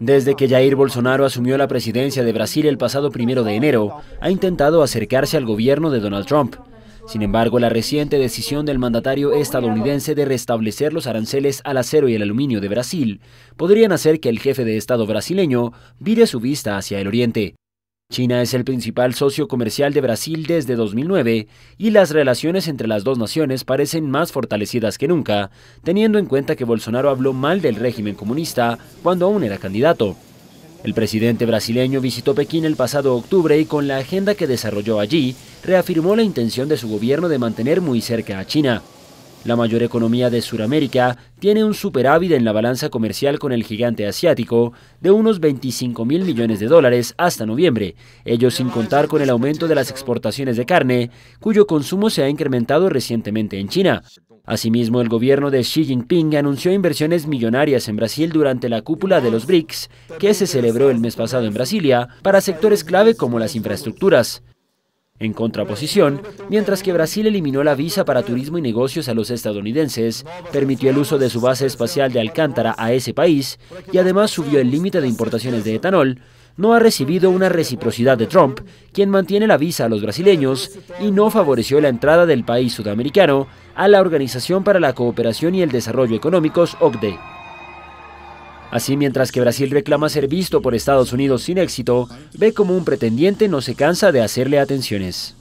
Desde que Jair Bolsonaro asumió la presidencia de Brasil el pasado primero de enero, ha intentado acercarse al gobierno de Donald Trump. Sin embargo, la reciente decisión del mandatario estadounidense de restablecer los aranceles al acero y el aluminio de Brasil podrían hacer que el jefe de Estado brasileño vire su vista hacia el oriente. China es el principal socio comercial de Brasil desde 2009 y las relaciones entre las dos naciones parecen más fortalecidas que nunca, teniendo en cuenta que Bolsonaro habló mal del régimen comunista cuando aún era candidato. El presidente brasileño visitó Pekín el pasado octubre y con la agenda que desarrolló allí, reafirmó la intención de su gobierno de mantener muy cerca a China. La mayor economía de Sudamérica tiene un superávit en la balanza comercial con el gigante asiático de unos 25 mil millones de dólares hasta noviembre, ello sin contar con el aumento de las exportaciones de carne, cuyo consumo se ha incrementado recientemente en China. Asimismo, el gobierno de Xi Jinping anunció inversiones millonarias en Brasil durante la cúpula de los BRICS, que se celebró el mes pasado en Brasilia, para sectores clave como las infraestructuras. En contraposición, mientras que Brasil eliminó la visa para turismo y negocios a los estadounidenses, permitió el uso de su base espacial de Alcántara a ese país y además subió el límite de importaciones de etanol, no ha recibido una reciprocidad de Trump, quien mantiene la visa a los brasileños y no favoreció la entrada del país sudamericano a la Organización para la Cooperación y el Desarrollo Económicos, OCDE. Así, mientras que Brasil reclama ser visto por Estados Unidos sin éxito, ve como un pretendiente no se cansa de hacerle atenciones.